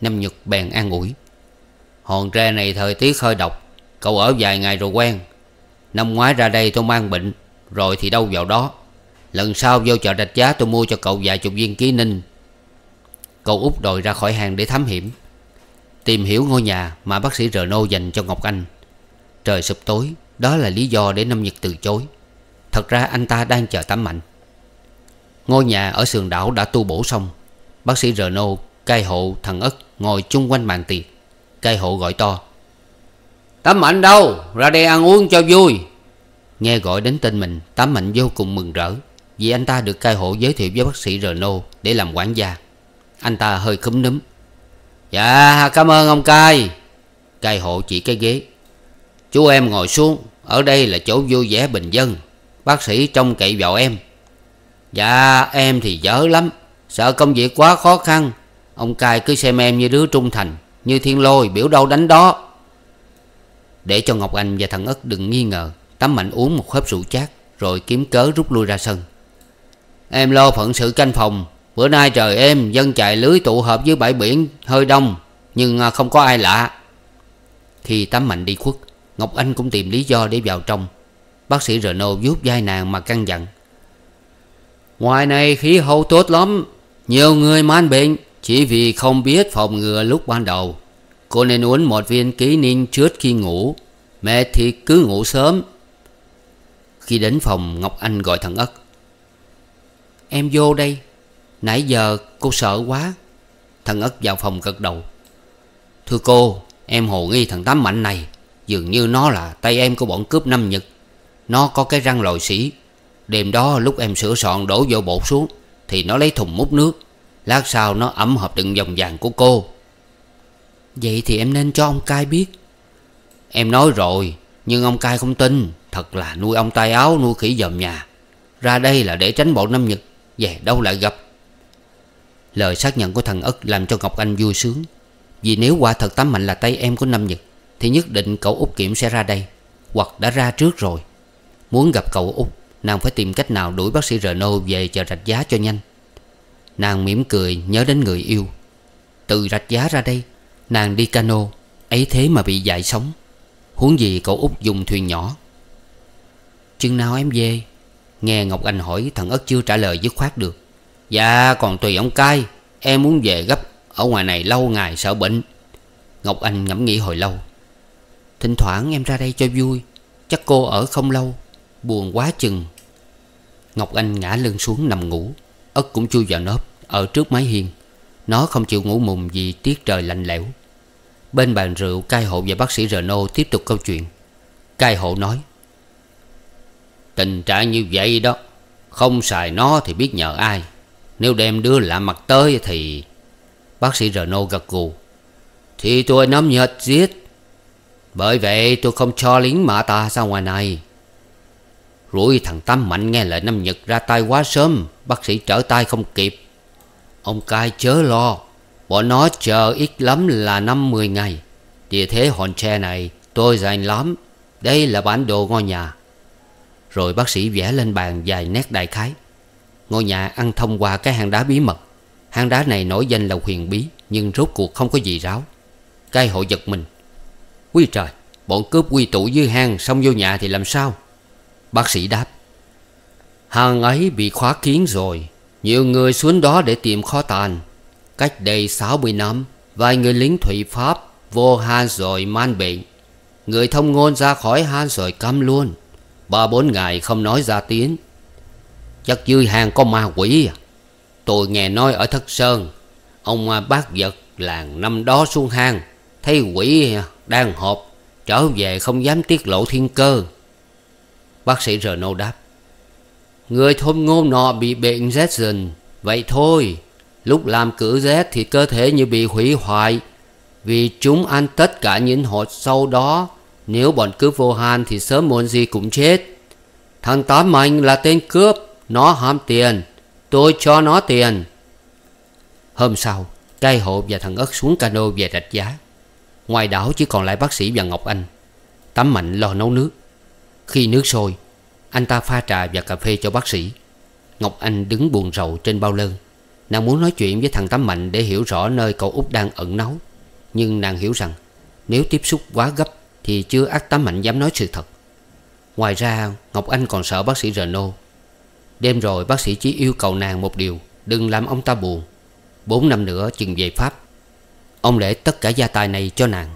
Năm Nhật bèn an ủi Hòn tre này thời tiết hơi độc Cậu ở vài ngày rồi quen Năm ngoái ra đây tôi mang bệnh Rồi thì đâu vào đó Lần sau vô chợ rạch giá tôi mua cho cậu vài chục viên ký ninh Cậu út đòi ra khỏi hàng để thám hiểm Tìm hiểu ngôi nhà mà bác sĩ Rno dành cho Ngọc Anh Trời sụp tối Đó là lý do để Nam Nhật từ chối Thật ra anh ta đang chờ tắm mạnh Ngôi nhà ở sườn đảo đã tu bổ xong Bác sĩ Rno cai hộ thằng ất Ngồi chung quanh bàn tiệc Cai hộ gọi to Tám Mạnh đâu Ra đây ăn uống cho vui Nghe gọi đến tên mình Tám Mạnh vô cùng mừng rỡ Vì anh ta được cai hộ giới thiệu với bác sĩ Rno Để làm quản gia anh ta hơi khúm núm Dạ cảm ơn ông cai Cai hộ chỉ cái ghế Chú em ngồi xuống Ở đây là chỗ vui vẻ bình dân Bác sĩ trông cậy vào em Dạ em thì dở lắm Sợ công việc quá khó khăn Ông cai cứ xem em như đứa trung thành Như thiên lôi biểu đâu đánh đó Để cho Ngọc Anh và thằng ất đừng nghi ngờ Tắm mạnh uống một hớp rượu chát Rồi kiếm cớ rút lui ra sân Em lo phận sự canh phòng Bữa nay trời êm Dân chạy lưới tụ hợp dưới bãi biển hơi đông Nhưng à, không có ai lạ Khi tắm mạnh đi khuất Ngọc Anh cũng tìm lý do để vào trong Bác sĩ Renault giúp vai nàng mà căng dặn Ngoài này khí hậu tốt lắm Nhiều người man bệnh Chỉ vì không biết phòng ngừa lúc ban đầu Cô nên uống một viên ký ninh trước khi ngủ Mẹ thì cứ ngủ sớm Khi đến phòng Ngọc Anh gọi thằng Ất Em vô đây Nãy giờ cô sợ quá Thằng ất vào phòng gật đầu Thưa cô Em hồ nghi thằng Tám Mạnh này Dường như nó là tay em của bọn cướp năm Nhật Nó có cái răng lồi xỉ Đêm đó lúc em sửa soạn đổ vô bột xuống Thì nó lấy thùng múc nước Lát sau nó ẩm hợp đựng vòng vàng của cô Vậy thì em nên cho ông cai biết Em nói rồi Nhưng ông cai không tin Thật là nuôi ông tay áo nuôi khỉ dòm nhà Ra đây là để tránh bọn năm Nhật Về đâu lại gặp Lời xác nhận của thằng ất làm cho Ngọc Anh vui sướng Vì nếu quả thật tắm mạnh là tay em của Nam Nhật Thì nhất định cậu Út Kiểm sẽ ra đây Hoặc đã ra trước rồi Muốn gặp cậu Út Nàng phải tìm cách nào đuổi bác sĩ Renault về chợ rạch giá cho nhanh Nàng mỉm cười nhớ đến người yêu Từ rạch giá ra đây Nàng đi cano Ấy thế mà bị dại sống Huống gì cậu út dùng thuyền nhỏ Chừng nào em về Nghe Ngọc Anh hỏi thằng ất chưa trả lời dứt khoát được Dạ còn tùy ông cai Em muốn về gấp Ở ngoài này lâu ngày sợ bệnh Ngọc Anh ngẫm nghĩ hồi lâu Thỉnh thoảng em ra đây cho vui Chắc cô ở không lâu Buồn quá chừng Ngọc Anh ngã lưng xuống nằm ngủ Ất cũng chui vào nớp Ở trước mái hiên Nó không chịu ngủ mùng vì tiết trời lạnh lẽo Bên bàn rượu cai hộ và bác sĩ Renault tiếp tục câu chuyện Cai hộ nói Tình trạng như vậy đó Không xài nó thì biết nhờ ai nếu đem đưa lạ mặt tới thì Bác sĩ Renault gật gù Thì tôi nắm nhật giết Bởi vậy tôi không cho lính mạ ta ra ngoài này Rủi thằng Tâm Mạnh nghe lời Nam Nhật ra tay quá sớm Bác sĩ trở tay không kịp Ông cai chớ lo Bọn nó chờ ít lắm là năm mười ngày Địa thế hòn tre này tôi dành lắm Đây là bản đồ ngôi nhà Rồi bác sĩ vẽ lên bàn vài nét đại khái Ngôi nhà ăn thông qua cái hang đá bí mật Hang đá này nổi danh là huyền bí Nhưng rốt cuộc không có gì ráo Cai hội giật mình Quý trời Bọn cướp quy tụ dưới hang Xong vô nhà thì làm sao Bác sĩ đáp Hang ấy bị khóa kiến rồi Nhiều người xuống đó để tìm kho tàn Cách đây 60 năm Vài người lính thủy Pháp Vô hang rồi man bệnh Người thông ngôn ra khỏi hang rồi câm luôn Ba bốn ngày không nói ra tiếng Chắc dưới hang có ma quỷ à Tôi nghe nói ở Thất Sơn Ông à, bác vật làng năm đó xuống hang Thấy quỷ à, đang họp Trở về không dám tiết lộ thiên cơ Bác sĩ Renault đáp Người thôn ngô nọ bị bệnh rét Zetson Vậy thôi Lúc làm cử rét thì cơ thể như bị hủy hoại Vì chúng ăn tất cả những hột sau đó Nếu bọn cướp vô han thì sớm muộn gì cũng chết Thằng Tám Mạnh là tên cướp nó hòm tiền Tôi cho nó tiền Hôm sau cây hộ và thằng ất xuống cano về rạch giá Ngoài đảo chỉ còn lại bác sĩ và Ngọc Anh Tắm mạnh lo nấu nước Khi nước sôi Anh ta pha trà và cà phê cho bác sĩ Ngọc Anh đứng buồn rầu trên bao lơn Nàng muốn nói chuyện với thằng tắm Mạnh Để hiểu rõ nơi cậu út đang ẩn náu Nhưng nàng hiểu rằng Nếu tiếp xúc quá gấp Thì chưa ắt tắm Mạnh dám nói sự thật Ngoài ra Ngọc Anh còn sợ bác sĩ Renault Đêm rồi bác sĩ chỉ yêu cầu nàng một điều Đừng làm ông ta buồn Bốn năm nữa chừng về Pháp Ông lễ tất cả gia tài này cho nàng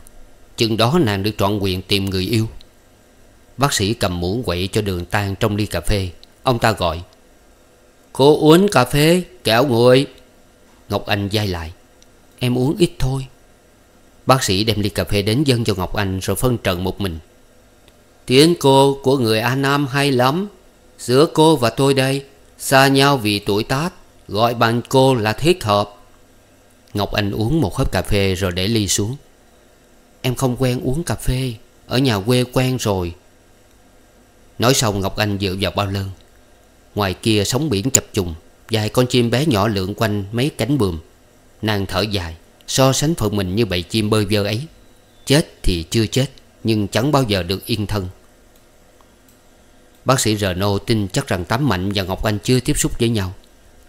Chừng đó nàng được trọn quyền tìm người yêu Bác sĩ cầm muỗng quậy cho đường tan trong ly cà phê Ông ta gọi Cô uống cà phê kẹo nguội Ngọc Anh dai lại Em uống ít thôi Bác sĩ đem ly cà phê đến dân cho Ngọc Anh Rồi phân trần một mình Tiếng cô của người A Nam hay lắm Giữa cô và tôi đây Xa nhau vì tuổi tác Gọi bằng cô là thiết hợp Ngọc Anh uống một hớp cà phê rồi để ly xuống Em không quen uống cà phê Ở nhà quê quen rồi Nói xong Ngọc Anh dựa vào bao lưng Ngoài kia sóng biển chập trùng Vài con chim bé nhỏ lượn quanh mấy cánh buồm Nàng thở dài So sánh phận mình như bầy chim bơi vơ ấy Chết thì chưa chết Nhưng chẳng bao giờ được yên thân Bác sĩ Reno tin chắc rằng Tám Mạnh và Ngọc Anh chưa tiếp xúc với nhau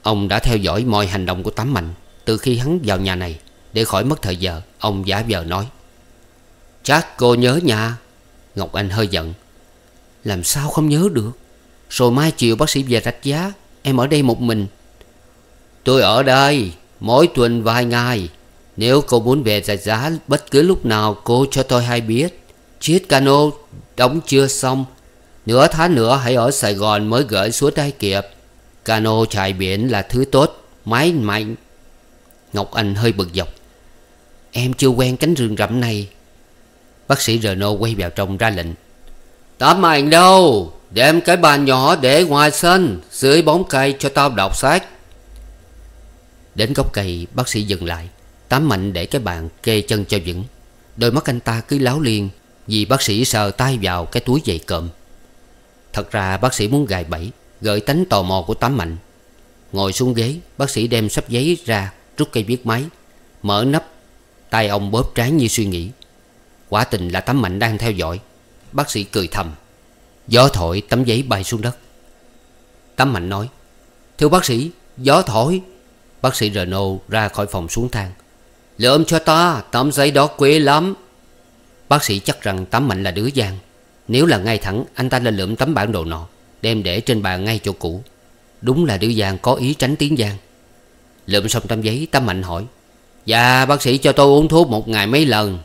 Ông đã theo dõi mọi hành động của Tám Mạnh Từ khi hắn vào nhà này Để khỏi mất thời giờ Ông giả vờ nói Chắc cô nhớ nhà Ngọc Anh hơi giận Làm sao không nhớ được Rồi mai chiều bác sĩ về rạch giá Em ở đây một mình Tôi ở đây Mỗi tuần vài ngày Nếu cô muốn về rạch giá Bất cứ lúc nào cô cho tôi hay biết Chiếc cano đóng chưa xong Nửa tháng nữa hãy ở Sài Gòn mới gửi xuống đây kịp Cano chạy biển là thứ tốt Máy mạnh Ngọc Anh hơi bực dọc Em chưa quen cánh rừng rậm này Bác sĩ Reno quay vào trong ra lệnh Tám mạnh đâu Đem cái bàn nhỏ để ngoài sân Dưới bóng cây cho tao đọc sách Đến gốc cây bác sĩ dừng lại Tám mạnh để cái bàn kê chân cho vững Đôi mắt anh ta cứ láo liên Vì bác sĩ sờ tay vào cái túi giày cộm Thật ra bác sĩ muốn gài bẫy Gợi tánh tò mò của Tám Mạnh Ngồi xuống ghế Bác sĩ đem sắp giấy ra Rút cây viết máy Mở nắp tay ông bóp trán như suy nghĩ Quả tình là tấm Mạnh đang theo dõi Bác sĩ cười thầm Gió thổi tấm giấy bay xuống đất tấm Mạnh nói Thưa bác sĩ Gió thổi Bác sĩ Renault ra khỏi phòng xuống thang Lượm cho ta Tấm giấy đó quê lắm Bác sĩ chắc rằng tấm Mạnh là đứa giang nếu là ngay thẳng Anh ta lên lượm tấm bản đồ nọ Đem để trên bàn ngay chỗ cũ Đúng là Điệu Giang có ý tránh tiếng Giang Lượm xong tấm giấy Tâm Mạnh hỏi Dạ bác sĩ cho tôi uống thuốc một ngày mấy lần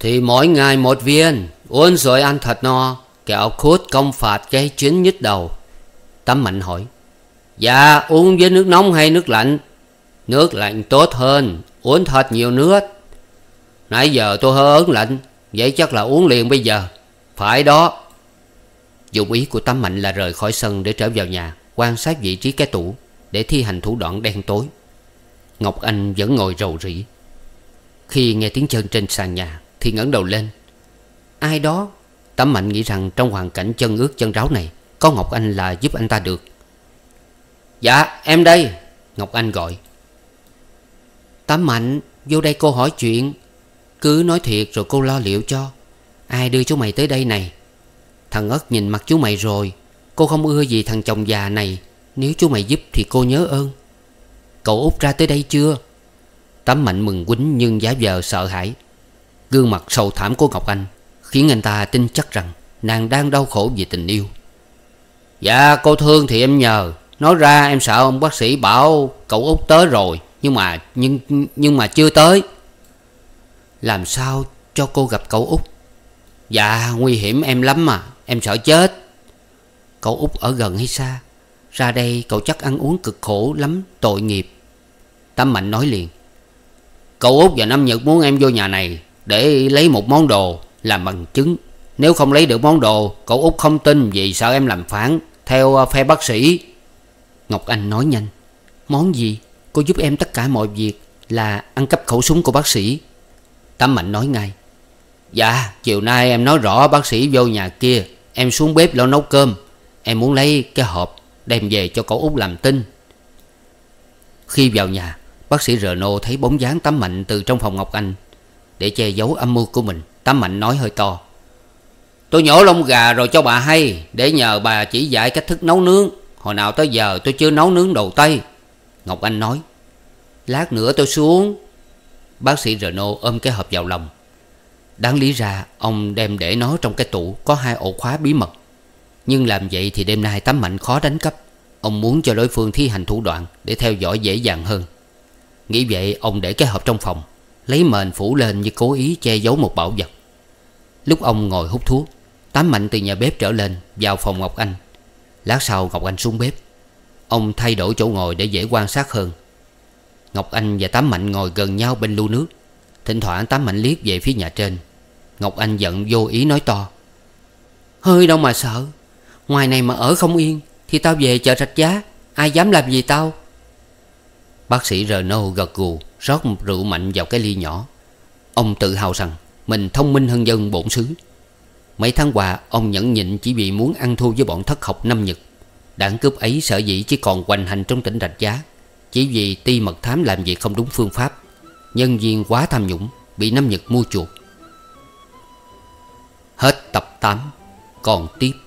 Thì mỗi ngày một viên Uống rồi ăn thật no Kẹo khút công phạt cái chuyến nhức đầu Tâm Mạnh hỏi Dạ uống với nước nóng hay nước lạnh Nước lạnh tốt hơn Uống thật nhiều nước Nãy giờ tôi hơi ớn lạnh Vậy chắc là uống liền bây giờ phải đó Dụng ý của tấm Mạnh là rời khỏi sân để trở vào nhà Quan sát vị trí cái tủ Để thi hành thủ đoạn đen tối Ngọc Anh vẫn ngồi rầu rĩ Khi nghe tiếng chân trên sàn nhà Thì ngẩng đầu lên Ai đó tấm Mạnh nghĩ rằng trong hoàn cảnh chân ướt chân ráo này Có Ngọc Anh là giúp anh ta được Dạ em đây Ngọc Anh gọi tấm Mạnh vô đây cô hỏi chuyện Cứ nói thiệt rồi cô lo liệu cho Ai đưa chú mày tới đây này Thằng ớt nhìn mặt chú mày rồi Cô không ưa gì thằng chồng già này Nếu chú mày giúp thì cô nhớ ơn Cậu út ra tới đây chưa Tấm mạnh mừng quýnh nhưng giả vờ sợ hãi Gương mặt sầu thảm của Ngọc Anh Khiến anh ta tin chắc rằng Nàng đang đau khổ vì tình yêu Dạ cô thương thì em nhờ Nói ra em sợ ông bác sĩ bảo Cậu út tới rồi Nhưng mà nhưng nhưng mà chưa tới Làm sao cho cô gặp cậu út Dạ nguy hiểm em lắm mà Em sợ chết Cậu út ở gần hay xa Ra đây cậu chắc ăn uống cực khổ lắm Tội nghiệp Tám Mạnh nói liền Cậu út và nam Nhật muốn em vô nhà này Để lấy một món đồ Làm bằng chứng Nếu không lấy được món đồ Cậu út không tin vì sợ em làm phản Theo ờ, phe bác sĩ Ngọc Anh nói nhanh Món gì Cô giúp em tất cả mọi việc Là ăn cắp khẩu súng của bác sĩ Tám Mạnh nói ngay Dạ chiều nay em nói rõ bác sĩ vô nhà kia Em xuống bếp lo nấu cơm Em muốn lấy cái hộp đem về cho cậu út làm tin Khi vào nhà Bác sĩ Renault thấy bóng dáng Tám Mạnh từ trong phòng Ngọc Anh Để che giấu âm mưu của mình Tám Mạnh nói hơi to Tôi nhổ lông gà rồi cho bà hay Để nhờ bà chỉ dạy cách thức nấu nướng Hồi nào tới giờ tôi chưa nấu nướng đầu tay Ngọc Anh nói Lát nữa tôi xuống Bác sĩ Renault ôm cái hộp vào lòng Đáng lý ra ông đem để nó trong cái tủ Có hai ổ khóa bí mật Nhưng làm vậy thì đêm nay tấm mạnh khó đánh cắp Ông muốn cho đối phương thi hành thủ đoạn Để theo dõi dễ dàng hơn Nghĩ vậy ông để cái hộp trong phòng Lấy mền phủ lên như cố ý che giấu một bảo vật Lúc ông ngồi hút thuốc Tám mạnh từ nhà bếp trở lên Vào phòng Ngọc Anh Lát sau Ngọc Anh xuống bếp Ông thay đổi chỗ ngồi để dễ quan sát hơn Ngọc Anh và Tám Mạnh ngồi gần nhau bên lu nước Thỉnh thoảng Tám Mạnh liếc về phía nhà trên Ngọc Anh giận vô ý nói to Hơi đâu mà sợ Ngoài này mà ở không yên Thì tao về chợ rạch giá Ai dám làm gì tao Bác sĩ Renault gật gù Rót một rượu mạnh vào cái ly nhỏ Ông tự hào rằng Mình thông minh hơn dân bổn xứ Mấy tháng qua ông nhẫn nhịn chỉ vì muốn ăn thua với bọn thất học năm Nhật Đảng cướp ấy sợ dĩ chỉ còn hoành hành trong tỉnh Rạch Giá Chỉ vì ti mật thám làm việc không đúng phương pháp Nhân viên quá tham nhũng Bị năm Nhật mua chuộc. Hết tập 8 Còn tiếp